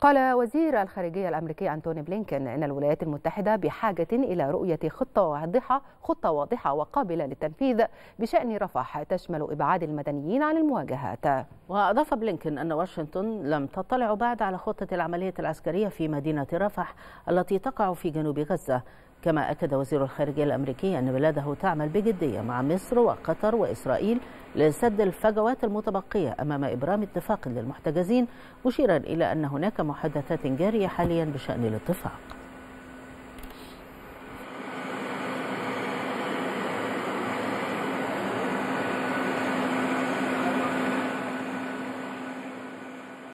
قال وزير الخارجية الأمريكي أنتوني بلينكن أن الولايات المتحدة بحاجة إلى رؤية خطة واضحة خطة واضحة وقابلة للتنفيذ بشأن رفح تشمل إبعاد المدنيين عن المواجهات. وأضاف بلينكن أن واشنطن لم تطلع بعد على خطة العملية العسكرية في مدينة رفح التي تقع في جنوب غزة كما أكد وزير الخارجية الأمريكي أن بلاده تعمل بجدية مع مصر وقطر وإسرائيل لسد الفجوات المتبقية أمام إبرام اتفاق للمحتجزين مشيرا إلى أن هناك محادثات جارية حاليا بشأن الاتفاق